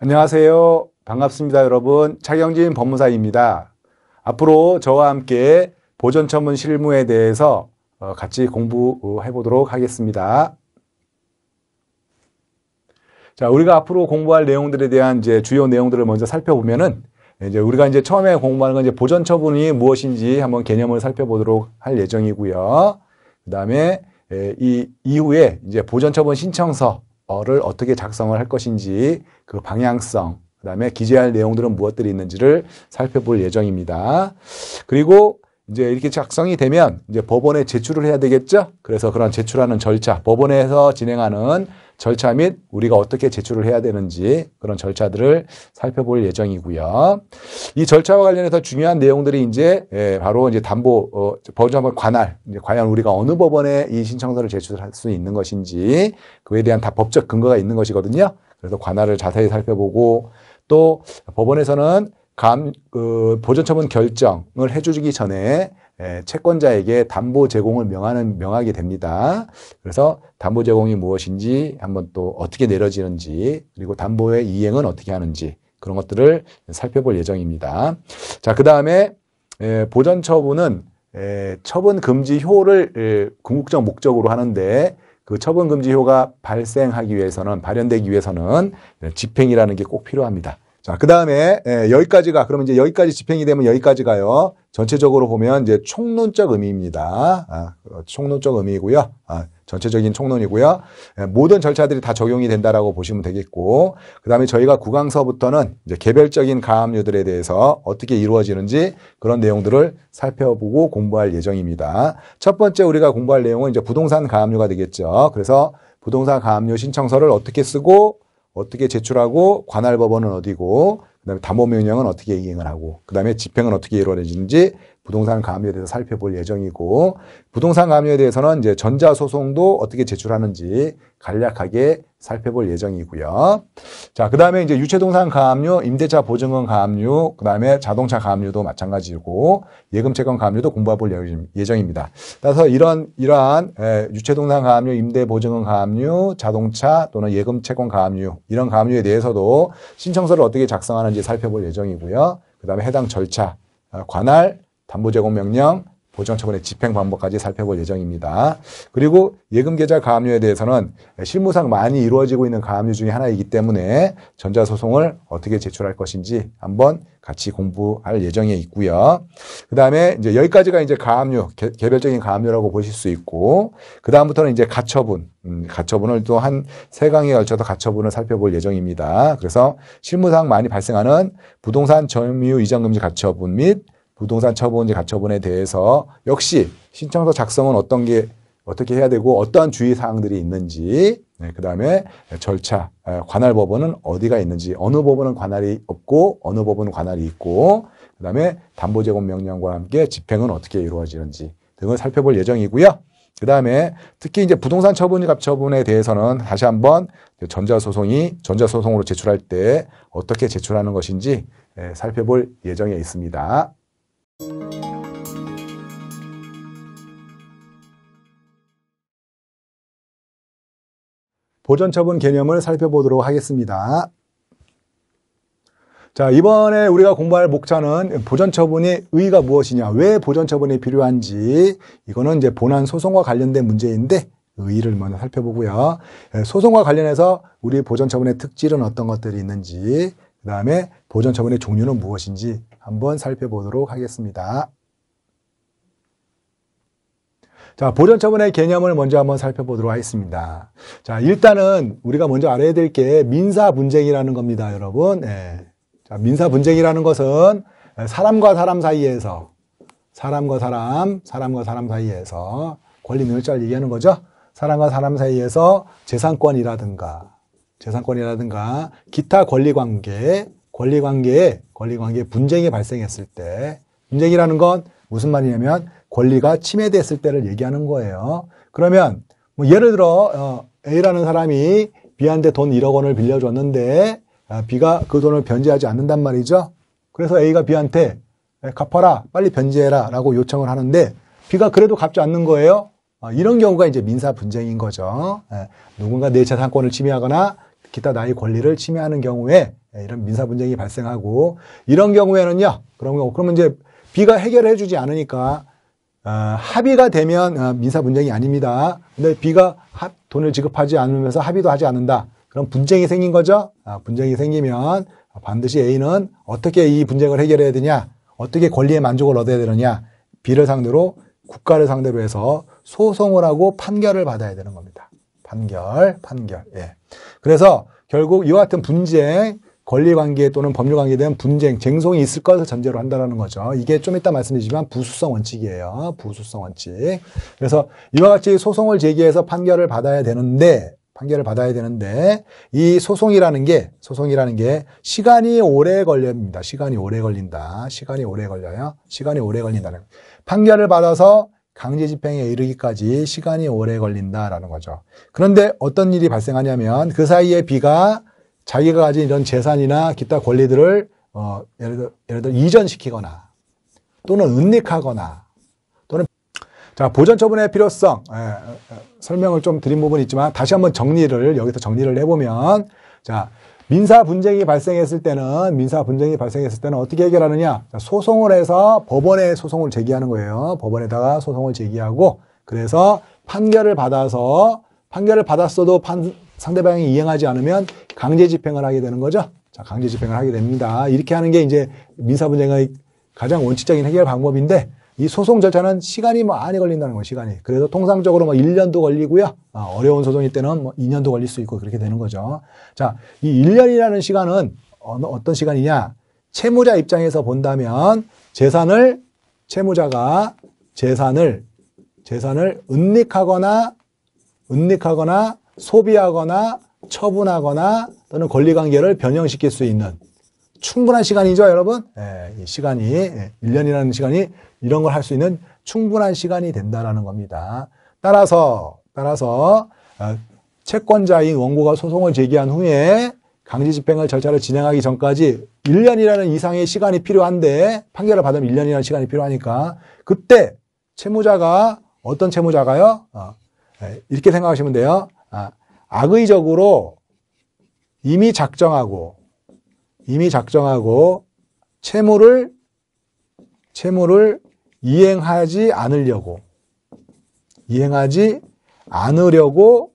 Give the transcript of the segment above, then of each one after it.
안녕하세요. 반갑습니다, 여러분. 차경진 법무사입니다. 앞으로 저와 함께 보전 천문 실무에 대해서 어, 같이 공부해 보도록 하겠습니다. 자, 우리가 앞으로 공부할 내용들에 대한 이제 주요 내용들을 먼저 살펴보면은 이제 우리가 이제 처음에 공부하는 건 이제 보전 처분이 무엇인지 한번 개념을 살펴보도록 할 예정이고요. 그다음에 이 이후에 이제 보전 처분 신청서 어를 어떻게 작성을 할 것인지 그 방향성, 그 다음에 기재할 내용들은 무엇들이 있는지를 살펴볼 예정입니다. 그리고 이제 이렇게 작성이 되면 이제 법원에 제출을 해야 되겠죠? 그래서 그런 제출하는 절차, 법원에서 진행하는 절차 및 우리가 어떻게 제출을 해야 되는지 그런 절차들을 살펴볼 예정이고요. 이 절차와 관련해서 중요한 내용들이 이제 예, 바로 이제 담보 어, 버전법 관할, 이제 과연 우리가 어느 법원에 이 신청서를 제출할 수 있는 것인지 그에 대한 다 법적 근거가 있는 것이거든요. 그래서 관할을 자세히 살펴보고 또 법원에서는 감, 그보전처분 결정을 해주기 전에 예, 채권자에게 담보 제공을 명하는 명하게 됩니다. 그래서 담보 제공이 무엇인지 한번 또 어떻게 내려지는지 그리고 담보의 이행은 어떻게 하는지 그런 것들을 살펴볼 예정입니다. 자, 그 다음에 예, 보전 처분은 예, 처분 금지 효를 궁극적 목적으로 하는데 그 처분 금지 효가 발생하기 위해서는 발현되기 위해서는 집행이라는 게 꼭 필요합니다. 자, 그 다음에 예, 여기까지가 그러면 이제 여기까지 집행이 되면 여기까지가요. 전체적으로 보면 이제 총론적 의미입니다. 아, 총론적 의미이고요. 아, 전체적인 총론이고요. 예, 모든 절차들이 다 적용이 된다라고 보시면 되겠고, 그 다음에 저희가 구강서부터는 이제 개별적인 가압류들에 대해서 어떻게 이루어지는지 그런 내용들을 살펴보고 공부할 예정입니다. 첫 번째 우리가 공부할 내용은 이제 부동산 가압류가 되겠죠. 그래서 부동산 가압류 신청서를 어떻게 쓰고 어떻게 제출하고 관할 법원은 어디고 그다음에 담보명령은 어떻게 이행을 하고 그다음에 집행은 어떻게 이루어지는지 부동산 가압류에 대해서 살펴볼 예정이고 부동산 가압류에 대해서는 이제 전자 소송도 어떻게 제출하는지 간략하게 살펴볼 예정이고요. 자, 그다음에 이제 유체동산 가압류, 임대차 보증금 가압류, 그다음에 자동차 가압류도 마찬가지고 예금채권 가압류도 공부해볼 예정입니다. 따라서 이런 이러한 유체동산 가압류, 임대 보증금 가압류, 자동차 또는 예금채권 가압류 이런 가압류에 대해서도 신청서를 어떻게 작성하는지 살펴볼 예정이고요. 그다음에 해당 절차, 어, 관할 담보 제공 명령, 보증 처분의 집행 방법까지 살펴볼 예정입니다. 그리고 예금 계좌 가압류에 대해서는 실무상 많이 이루어지고 있는 가압류 중에 하나이기 때문에 전자소송을 어떻게 제출할 것인지 한번 같이 공부할 예정에 있고요. 그 다음에 이제 여기까지가 이제 가압류, 개, 별적인 가압류라고 보실 수 있고, 그 다음부터는 이제 가처분, 음, 가처분을 또 한 세강에 걸쳐서 가처분을 살펴볼 예정입니다. 그래서 실무상 많이 발생하는 부동산 점유 이전금지 가처분 및 부동산 처분지 가처분에 대해서 역시 신청서 작성은 어떤 게 어떻게 해야 되고 어떠한 주의 사항들이 있는지 네, 그다음에 절차 아, 관할 법원은 어디가 있는지 어느 법원은 관할이 없고 어느 법원은 관할이 있고 그다음에 담보 제공 명령과 함께 집행은 어떻게 이루어지는지 등을 살펴볼 예정이고요. 그다음에 특히 이제 부동산 처분이 갑처분에 대해서는 다시 한번 전자소송이 전자소송으로 제출할 때 어떻게 제출하는 것인지 예, 살펴볼 예정에 있습니다. 보전처분 개념을 살펴보도록 하겠습니다. 자, 이번에 우리가 공부할 목차는 보전처분이 의의가 무엇이냐, 왜 보전처분이 필요한지, 이거는 이제 본안 소송과 관련된 문제인데, 의의를 먼저 살펴보고요. 예, 소송과 관련해서 우리 보전처분의 특질은 어떤 것들이 있는지, 그 다음에 보전 처분의 종류는 무엇인지 한번 살펴보도록 하겠습니다. 자, 보전 처분의 개념을 먼저 한번 살펴보도록 하겠습니다. 자, 일단은 우리가 먼저 알아야 될 게 민사 분쟁이라는 겁니다, 여러분. 예. 자, 민사 분쟁이라는 것은 사람과 사람 사이에서 사람과 사람, 사람과 사람 사이에서 권리 멸절 얘기하는 거죠. 사람과 사람 사이에서 재산권이라든가 재산권이라든가 기타 권리관계, 권리관계에 권리관계 분쟁이 발생했을 때 분쟁이라는 건 무슨 말이냐면 권리가 침해됐을 때를 얘기하는 거예요. 그러면 뭐 예를 들어 어, A라는 사람이 B한테 돈 1억 원을 빌려줬는데 아, B가 그 돈을 변제하지 않는단 말이죠. 그래서 A가 B한테 갚아라 빨리 변제해라 라고 요청을 하는데 B가 그래도 갚지 않는 거예요. 아, 이런 경우가 이제 민사 분쟁인 거죠. 예, 누군가 내 재산권을 침해하거나 기타 나의 권리를 침해하는 경우에 예, 이런 민사 분쟁이 발생하고 이런 경우에는요. 그러면 그러면 이제 B가 해결해 주지 않으니까 어, 합의가 되면 어, 민사 분쟁이 아닙니다. 근데 B가 합, 돈을 지급하지 않으면서 합의도 하지 않는다. 그럼 분쟁이 생긴 거죠. 아, 분쟁이 생기면 반드시 A는 어떻게 이 분쟁을 해결해야 되냐, 어떻게 권리의 만족을 얻어야 되느냐, B를 상대로 국가를 상대로 해서 소송을 하고 판결을 받아야 되는 겁니다. 판결, 판결. 예. 그래서 결국 이와 같은 분쟁, 권리관계 또는 법률관계에 대한 분쟁, 쟁송이 있을 것을 전제로 한다는 거죠. 이게 좀 이따 말씀드리지만 부수성 원칙이에요. 부수성 원칙. 그래서 이와 같이 소송을 제기해서 판결을 받아야 되는데 판결을 받아야 되는데 이 소송이라는 게 소송이라는 게 시간이 오래 걸립니다. 시간이 오래 걸린다. 시간이 오래 걸려요. 시간이 오래 걸린다는 판결을 받아서 강제 집행에 이르기까지 시간이 오래 걸린다라는 거죠. 그런데 어떤 일이 발생하냐면 그 사이에 비가 자기가 가진 이런 재산이나 기타 권리들을 어, 예를 들어, 예를 들어 이전시키거나 또는 은닉하거나 또는 자 보전 처분의 필요성 에, 예, 에, 예, 예, 설명을 좀 드린 부분이 있지만 다시 한번 정리를 여기서 정리를 해보면 자 민사 분쟁이 발생했을 때는 민사 분쟁이 발생했을 때는 어떻게 해결하느냐? 소송을 해서 법원에 소송을 제기하는 거예요. 법원에다가 소송을 제기하고 그래서 판결을 받아서 판결을 받았어도 판, 상대방이 이행하지 않으면 강제 집행을 하게 되는 거죠. 자, 강제 집행을 하게 됩니다. 이렇게 하는 게 이제 민사 분쟁의 가장 원칙적인 해결 방법인데 이 소송 절차는 시간이 뭐 많이 걸린다는 거예요, 시간이. 그래서 통상적으로 뭐 1년도 걸리고요. 어, 어려운 소송일 때는 뭐 2년도 걸릴 수 있고 그렇게 되는 거죠. 자, 이 1년이라는 시간은 어느, 어떤 시간이냐? 채무자 입장에서 본다면 재산을 채무자가 재산을 재산을 은닉하거나 은닉하거나 소비하거나 처분하거나 또는 권리관계를 변형시킬 수 있는 충분한 시간이죠, 여러분? 예, 이 시간이, 예, 1년이라는 시간이 이런 걸 할 수 있는 충분한 시간이 된다라는 겁니다. 따라서 따라서 어, 채권자인 원고가 소송을 제기한 후에 강제집행을 절차를 진행하기 전까지 1년이라는 이상의 시간이 필요한데 판결을 받으면 1년이라는 시간이 필요하니까 그때 채무자가 어떤 채무자가요? 어, 예, 이렇게 생각하시면 돼요. 아, 악의적으로 이미 작정하고 이미 작정하고 채무를 채무를 이행하지 않으려고 이행하지 않으려고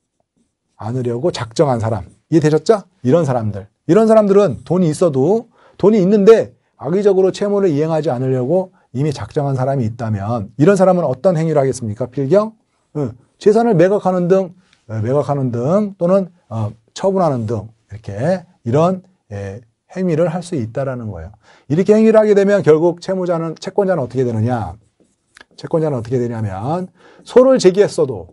않으려고 작정한 사람 이해되셨죠? 이런 사람들 이런 사람들은 돈이 있어도 돈이 있는데 악의적으로 채무를 이행하지 않으려고 이미 작정한 사람이 있다면 이런 사람은 어떤 행위를 하겠습니까? 필경? 응. 재산을 매각하는 등 예, 매각하는 등 또는 어, 처분하는 등 이렇게 이런 예, 행위를 할 수 있다라는 거예요. 이렇게 행위를 하게 되면 결국 채무자는 채권자는 어떻게 되느냐? 채권자는 어떻게 되냐면 소를 제기했어도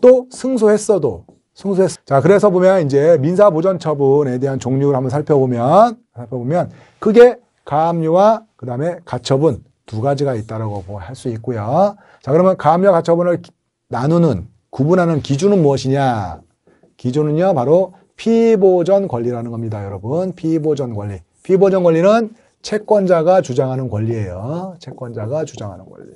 또 승소했어도 승소했어. 자, 그래서 보면 이제 민사 보전 처분에 대한 종류를 한번 살펴보면 살펴보면 크게 가압류와 그다음에 가처분 두 가지가 있다라고 뭐 할수 있고요. 자, 그러면 가압류와 가처분을 나누는 구분하는 기준은 무엇이냐? 기준은요, 바로 피보전 권리라는 겁니다, 여러분. 피보전 권리. 피보전 권리는 채권자가 주장하는 권리예요. 채권자가 주장하는 권리.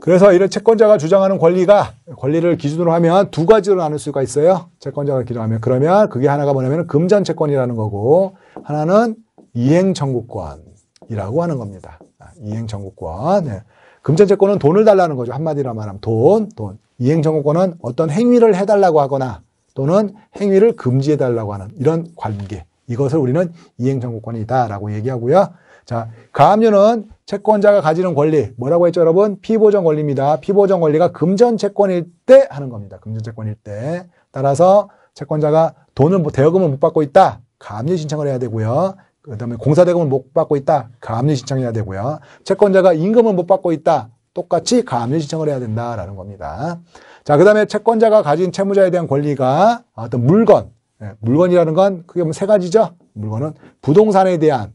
그래서 이런 채권자가 주장하는 권리가 권리를 기준으로 하면 두 가지로 나눌 수가 있어요. 채권자가 기준하면 그러면 그게 하나가 뭐냐면 금전 채권이라는 거고 하나는 이행 청구권이라고 하는 겁니다. 아, 이행 청구권. 네. 금전 채권은 돈을 달라는 거죠. 한마디로 말하면 돈, 돈. 이행정보권은 어떤 행위를 해달라고 하거나 또는 행위를 금지해달라고 하는 이런 관계 이것을 우리는 이행정보권이다라고 얘기하고요. 자, 가압류는 채권자가 가지는 권리 뭐라고 했죠 여러분? 피보전 권리입니다. 피보전 권리가 금전 채권일 때 하는 겁니다. 금전 채권일 때 따라서 채권자가 돈을 뭐 대여금을 못 받고 있다. 가압류 신청을 해야 되고요. 그 다음에 공사대금을 못 받고 있다. 가압류 신청해야 되고요. 채권자가 임금을 못 받고 있다. 똑같이 감압 신청을 해야 된다라는 겁니다. 자, 그 다음에 채권자가 가진 채무자에 대한 권리가 어떤 물건, 예, 물건이라는 건 크게 보면 뭐 세 가지죠. 물건은 부동산에 대한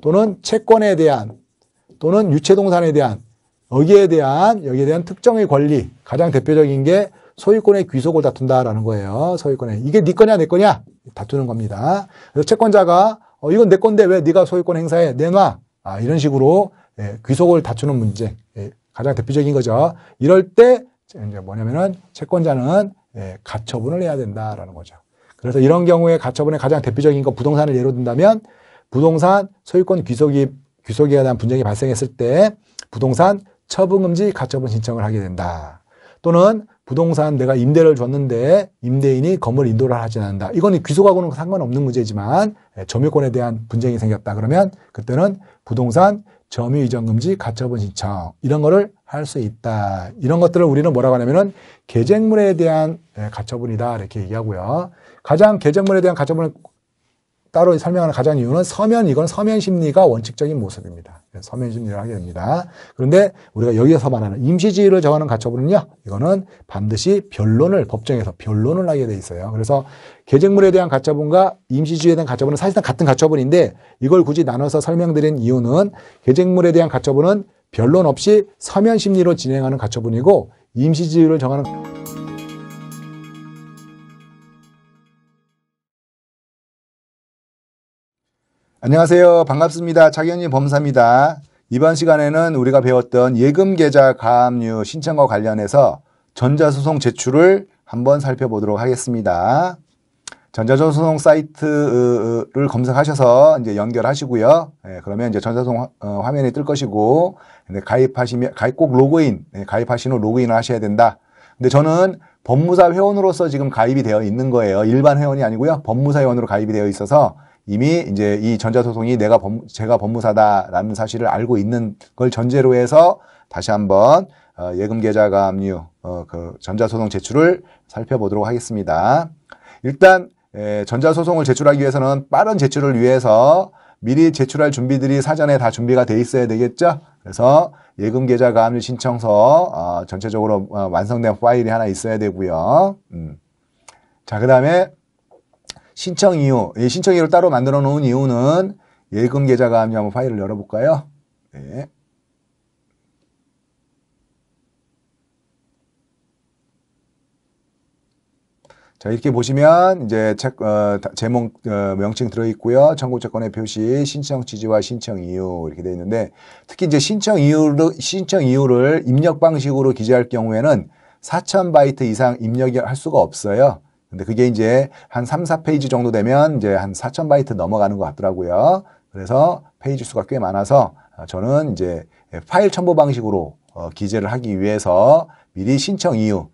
또는 채권에 대한 또는 유체동산에 대한 여기에 대한 여기에 대한 특정의 권리 가장 대표적인 게 소유권의 귀속을 다툰다라는 거예요. 소유권의 이게 네 거냐 내 거냐 다투는 겁니다. 그래서 채권자가 어, 이건 내 건데 왜 네가 소유권 행사해 내놔 아, 이런 식으로 예, 귀속을 다투는 문제 예, 가장 대표적인 거죠. 이럴 때 이제 뭐냐면은 채권자는 예, 가처분을 해야 된다라는 거죠. 그래서 이런 경우에 가처분의 가장 대표적인 거 부동산을 예로 든다면 부동산 소유권 귀속이 귀속에 대한 분쟁이 발생했을 때 부동산 처분금지 가처분 신청을 하게 된다. 또는 부동산 내가 임대를 줬는데 임대인이 건물 인도를 하지 않는다. 이건 귀속하고는 상관없는 문제지만 예, 점유권에 대한 분쟁이 생겼다. 그러면 그때는 부동산 점유 이전 금지, 가처분 신청 이런 거를 할 수 있다. 이런 것들을 우리는 뭐라고 하냐면은 계쟁물에 대한 예, 가처분이다 이렇게 얘기하고요. 가장 계쟁물에 대한 가처분을 따로 설명하는 가장 이유는 서면, 이건 서면 심리가 원칙적인 모습입니다. 서면 심리를 하게 됩니다. 그런데 우리가 여기에서 말하는 임시지위를 정하는 가처분은요, 이거는 반드시 변론을, 법정에서 변론을 하게 돼 있어요. 그래서 개정물에 대한 가처분과 임시지위에 대한 가처분은 사실상 같은 가처분인데 이걸 굳이 나눠서 설명드린 이유는 개정물에 대한 가처분은 변론 없이 서면 심리로 진행하는 가처분이고 임시지위를 정하는 안녕하세요. 반갑습니다. 차경희 범사입니다. 이번 시간에는 우리가 배웠던 예금계좌 가압류 신청과 관련해서 전자소송 제출을 한번 살펴보도록 하겠습니다. 전자소송 사이트를 검색하셔서 이제 연결하시고요. 네, 그러면 이제 전자소송 어, 화면이 뜰 것이고 가입하시면 가입 꼭 로그인 예, 가입하신 후 로그인을 하셔야 된다. 근데 저는 법무사 회원으로서 지금 가입이 되어 있는 거예요. 일반 회원이 아니고요. 법무사 회원으로 가입이 되어 있어서 이미 이제 이 전자소송이 내가 법, 제가 법무사다라는 사실을 알고 있는 걸 전제로 해서 다시 한번 어, 예금 계좌 가압류 어, 그 전자소송 제출을 살펴보도록 하겠습니다. 일단 에, 전자소송을 제출하기 위해서는 빠른 제출을 위해서 미리 제출할 준비들이 사전에 다 준비가 돼 있어야 되겠죠. 그래서 예금 계좌 가압류 신청서 어, 전체적으로 어, 완성된 파일이 하나 있어야 되고요. 음. 자, 그다음에 신청 이유, 예, 신청 이유를 따로 만들어 놓은 이유는 예금 계좌가 압류 한번 파일을 열어볼까요? 네. 자 이렇게 보시면 이제 책, 어, 제목 어, 명칭 들어있고요. 청구 채권의 표시, 신청 취지와 신청 이유 이렇게 되어 있는데 특히 이제 신청 이유를 신청 이유를 입력 방식으로 기재할 경우에는 4,000 바이트 이상 입력할 수가 없어요. 근데 그게 이제 한 3, 4페이지 정도 되면 이제 한 4,000바이트 넘어가는 것 같더라고요. 그래서 페이지 수가 꽤 많아서 어, 저는 이제 파일 첨부 방식으로 어, 기재를 하기 위해서 미리 신청 이유.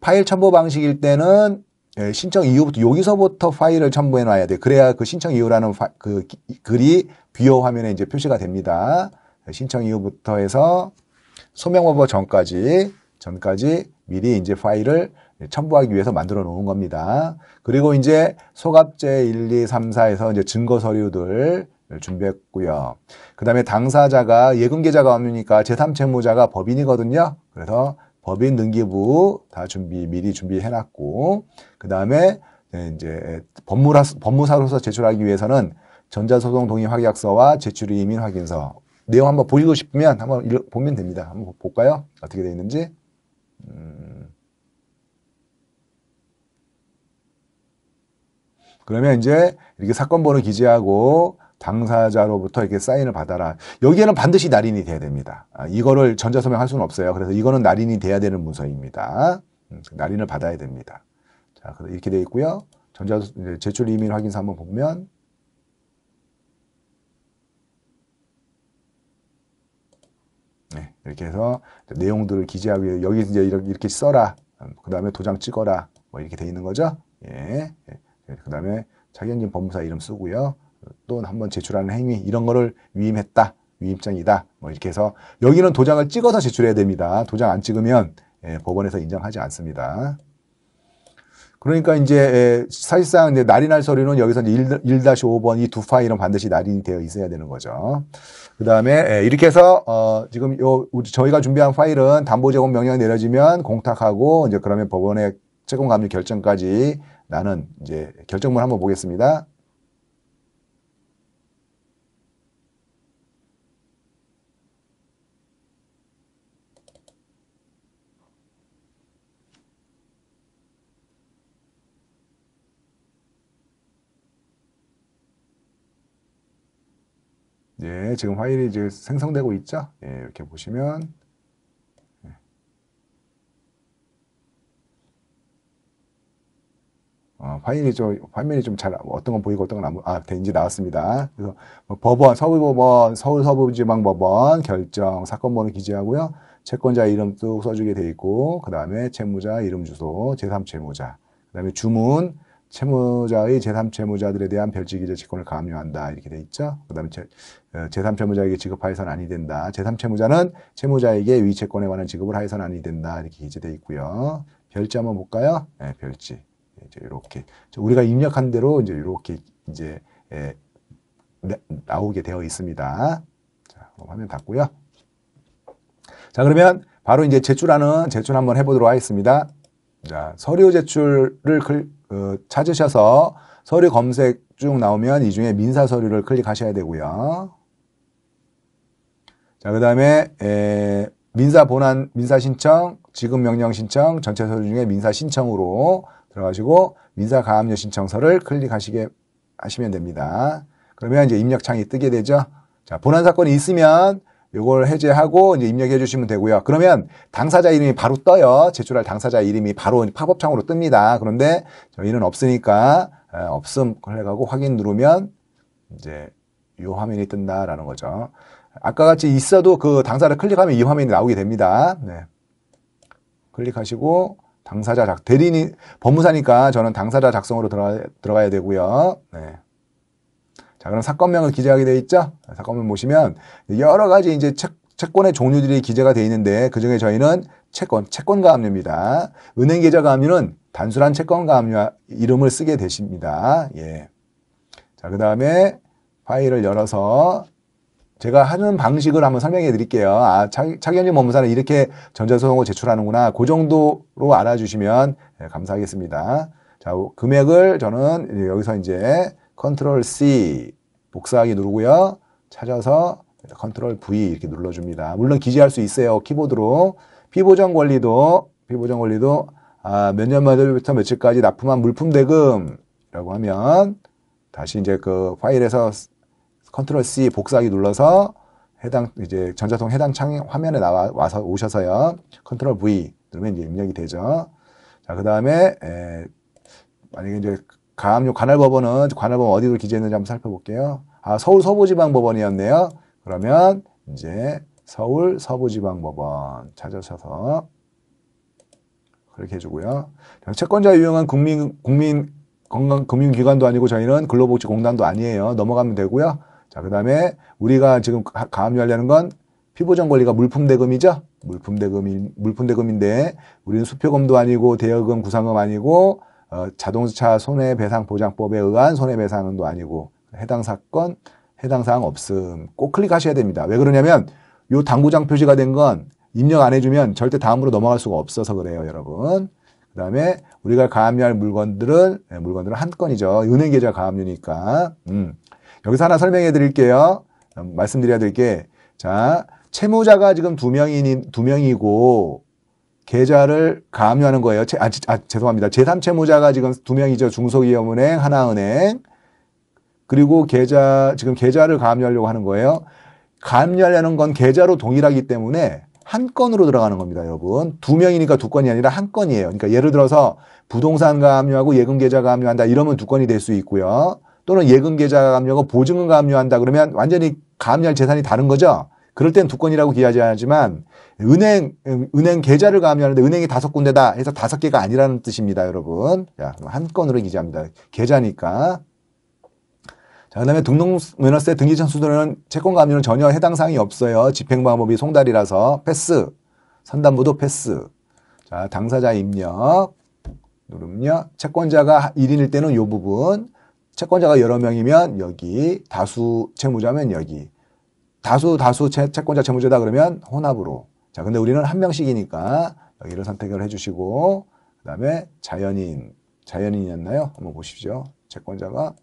파일 첨부 방식일 때는 예, 신청 이후부터 여기서부터 파일을 첨부해 놔야 돼. 그래야 그 신청 이후라는 파, 그 글이 비어 화면에 이제 표시가 됩니다. 신청 이후부터 해서 소명 오버 전까지 전까지 미리 이제 파일을 예, 첨부하기 위해서 만들어 놓은 겁니다. 그리고 이제 소갑제 1, 2, 3, 4에서 이제 증거 서류들 준비했고요. 그 다음에 당사자가 예금계좌가 없으니까 제3채무자가 법인이거든요. 그래서 법인 등기부 다 준비 미리 준비해놨고 그 다음에 예, 이제 법무사, 법무사로서 제출하기 위해서는 전자소송 동의 확약서와 제출이 이민 확인서 내용 한번 보시고 싶으면 한번 보면 됩니다. 한번 볼까요? 어떻게 되어 있는지. 음... 그러면 이제 이렇게 사건 번호 기재하고 당사자로부터 이렇게 사인을 받아라. 여기에는 반드시 날인이 돼야 됩니다. 아, 이거를 전자서명할 수는 없어요. 그래서 이거는 날인이 돼야 되는 문서입니다. 음, 그 날인을 받아야 됩니다. 자, 이렇게 되어 있고요. 전자 제출 이민 확인서 한번 보면 네, 이렇게 해서 내용들을 기재하기 위해 여기 이제 이렇게 써라. 음, 그 다음에 도장 찍어라. 뭐 이렇게 돼 있는 거죠. 예. 예. 예, 그 다음에 자격인 법무사 이름 쓰고요. 또는 한번 제출하는 행위 이런 거를 위임했다. 위임장이다. 뭐 이렇게 해서 여기는 도장을 찍어서 제출해야 됩니다. 도장 안 찍으면 예, 법원에서 인정하지 않습니다. 그러니까 이제 예, 사실상 이제 날이 날 서류는 여기서 1-5번 이 두 파일은 반드시 날인이 되어 있어야 되는 거죠. 그 다음에 예, 이렇게 해서 어 지금 요 저희가 준비한 파일은 담보 제공 명령이 내려지면 공탁하고 이제 그러면 법원의 채권 감리 결정까지 나는 이제 결정문 한번 보겠습니다. 예, 지금 화일이 이제 생성되고 있죠? 예, 이렇게 보시면 화면이 좀, 화면이 좀 잘, 어떤 건 보이고 어떤 건안 보이고, 아, 네, 이제 나왔습니다. 그래서 뭐 법원, 서울법원, 서울서부지방법원 결정, 사건 번호 기재하고요. 채권자 이름 뚝 써주게 돼 있고, 그 다음에 채무자 이름 주소, 제3채무자, 그 다음에 주문, 채무자의 제3채무자들에 대한 별지기재 직권을 감유한다 이렇게 돼 있죠. 그 다음에 제3채무자에게 어, 지급하여서는 아니 된다. 제3채무자는 채무자에게 위채권에 관한 지급을 하여서는 아니 된다 이렇게 기재돼 있고요. 별지 한번 볼까요? 네, 별지. 이제 이렇게 우리가 입력한 대로 이제 이렇게 이제 예, 네, 나오게 되어 있습니다. 자, 화면 닫고요. 자, 그러면 바로 이제 제출하는 제출 한번 해보도록 하겠습니다. 자, 서류 제출을 클, 어, 찾으셔서 서류 검색 쭉 나오면 이 중에 민사 서류를 클릭하셔야 되고요. 자, 그 다음에 예, 민사 본안, 민사 신청, 지급 명령 신청, 전체 서류 중에 민사 신청으로 들어가시고 민사 가압류 신청서를 클릭하시게 하시면 됩니다. 그러면 이제 입력창이 뜨게 되죠. 자, 본안 사건이 있으면 이걸 해제하고 이제 입력해 주시면 되고요. 그러면 당사자 이름이 바로 떠요. 제출할 당사자 이름이 바로 팝업창으로 뜹니다. 그런데 저희는 없으니까 없음 클릭하고 확인 누르면 이제 이 화면이 뜬다라는 거죠. 아까 같이 있어도 그 당사를 클릭하면 이 화면이 나오게 됩니다. 네. 클릭하시고 당사자 작 대리인 법무사니까 저는 당사자 작성으로 들어가, 들어가야 되고요. 네. 자, 그럼 사건명을 기재하게 돼 있죠? 사건명 보시면 여러 가지 이제 채, 채권의 종류들이 기재가 돼 있는데 그 중에 저희는 채권, 채권가 압류입니다. 은행 계좌가 압류는 단순한 채권가 압류 이름을 쓰게 되십니다. 예. 자, 그 다음에 파일을 열어서 제가 하는 방식을 한번 설명해 드릴게요. 아, 차기현님 법무사는 이렇게 전자소송을 제출하는구나. 그 정도로 알아주시면 예, 감사하겠습니다. 자, 금액을 저는 여기서 이제 컨트롤 C 복사하기 누르고요. 찾아서 컨트롤 V 이렇게 눌러줍니다. 물론 기재할 수 있어요. 키보드로. 피보정 권리도, 피보정 권리도, 아, 몇년 만부터 며칠까지 납품한 물품 대금이라고 하면, 다시 이제 그 파일에서 컨트롤 C 복사하기 눌러서 해당 이제 전자통 해당 창 화면에 나와 와서 오셔서요. 컨트롤 V 누르면 이제 입력이 되죠. 자, 그다음에 에, 만약에 이제 가압류 관할법원은 관할법원 어디로 기재했는지 한번 살펴볼게요. 아, 서울 서부지방법원이었네요. 그러면 이제 서울 서부지방법원 찾으셔서 그렇게 해주고요. 채권자 유용한 국민 국민 건강 금융기관도 아니고 저희는 근로복지공단도 아니에요. 넘어가면 되고요. 자, 그 다음에 우리가 지금 가압류하려는 건 피보전 권리가 물품 대금이죠. 물품 대금 물품 대금인데 우리는 수표금도 아니고 대여금 구상금 아니고 어, 자동차 손해배상 보장법에 의한 손해배상은도 아니고 해당 사건 해당 사항 없음 꼭 클릭하셔야 됩니다. 왜 그러냐면 요 당구장 표시가 된 건 입력 안 해주면 절대 다음으로 넘어갈 수가 없어서 그래요, 여러분. 그 다음에 우리가 가압류할 물건들은 예, 물건들은 한 건이죠. 은행 계좌 가압류니까. 음. 여기서 하나 설명해 드릴게요. 말씀드려야 될 게, 자, 채무자가 지금 두 명이, 두 명이고, 계좌를 가압류하는 거예요. 채, 아, 아, 죄송합니다. 제3채무자가 지금 두 명이죠. 중소기업은행, 하나은행. 그리고 계좌, 지금 계좌를 가압류하려고 하는 거예요. 가압류하려는 건 계좌로 동일하기 때문에 한 건으로 들어가는 겁니다, 여러분. 두 명이니까 두 건이 아니라 한 건이에요. 그러니까 예를 들어서 부동산 가압류하고 예금 계좌 가압류한다 이러면 두 건이 될 수 있고요. 또는 예금 계좌 가압류하고 보증금 가압류한다 그러면 완전히 가압류할 재산이 다른 거죠. 그럴 땐 두 건이라고 기하지않지만 은행 은행 계좌를 가하는데 압류 은행이 다섯 군데다 해서 다섯 개가 아니라는 뜻입니다, 여러분. 자, 한 건으로 기재합니다. 계좌니까. 자, 그다음에 등록면허세 등기 전수도는 채권 가압류는 전혀 해당 사항이 없어요. 집행 방법이 송달이라서 패스. 선담부도 패스. 자, 당사자 입력 누르면요. 채권자가 1인일 때는 요 부분, 채권자가 여러 명이면 여기, 다수 채무자면 여기, 다수, 다수 채, 채권자 채무자다 그러면 혼합으로. 자, 근데 우리는 한 명씩이니까 여기를 선택을 해주시고, 그 다음에 자연인, 자연인이었나요? 한번 보십시오. 채권자가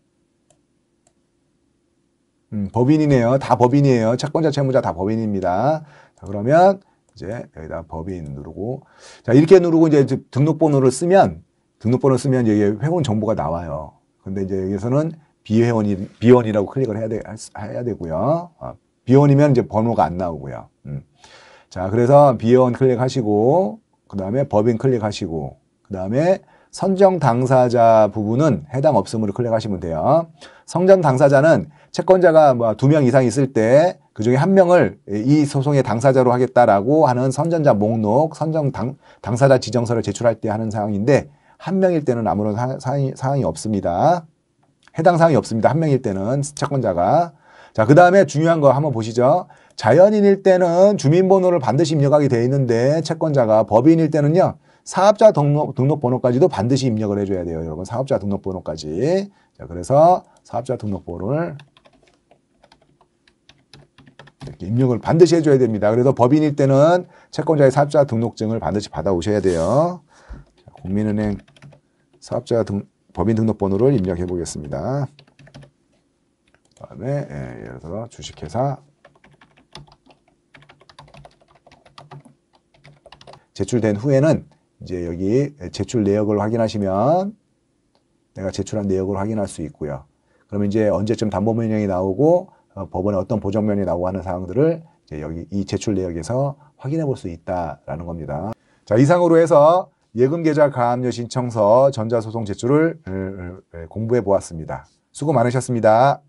음, 법인이네요. 다 법인이에요. 채권자, 채무자 다 법인입니다. 자, 그러면 이제 여기다 법인 누르고 자, 이렇게 누르고 이제 등록번호를 쓰면 등록번호를 쓰면 여기에 회원 정보가 나와요. 근데 이제 여기서는 비회원이 비원이라고 클릭을 해야 되 해야 되고요. 아, 비원이면 이제 번호가 안 나오고요. 음. 자, 그래서 비원 회 클릭하시고 그다음에 법인 클릭하시고 그다음에 선정 당사자 부분은 해당 없음으로 클릭하시면 돼요. 선정 당사자는 채권자가 뭐 두 명 이상 있을 때 그 중에 한 명을 이 소송의 당사자로 하겠다라고 하는 선전자 목록, 선정 당, 당사자 지정서를 제출할 때 하는 사항인데 한 명일 때는 아무런 사, 사항이, 사항이 없습니다. 해당 사항이 없습니다. 한 명일 때는 채권자가. 자, 그 다음에 중요한 거 한번 보시죠. 자연인일 때는 주민번호를 반드시 입력하게 돼 있는데 채권자가 법인일 때는요. 사업자 등록, 등록번호까지도 반드시 입력을 해줘야 돼요. 여러분 사업자 등록번호까지. 자, 그래서 사업자 등록번호를 이렇게 입력을 반드시 해줘야 됩니다. 그래서 법인일 때는 채권자의 사업자 등록증을 반드시 받아오셔야 돼요. 국민은행 사업자 등, 법인등록번호를 입력해 보겠습니다. 다음에 예, 예를 들어 주식회사 제출된 후에는 이제 여기 제출 내역을 확인하시면 내가 제출한 내역을 확인할 수 있고요. 그러면 이제 언제쯤 담보물량이 나오고 어, 법원에 어떤 보정면이 나오고 하는 사항들을 여기 이 제출 내역에서 확인해 볼 수 있다라는 겁니다. 자 이상으로 해서 예금 계좌 가압류 신청서 전자소송 제출을 공부해 보았습니다. 수고 많으셨습니다.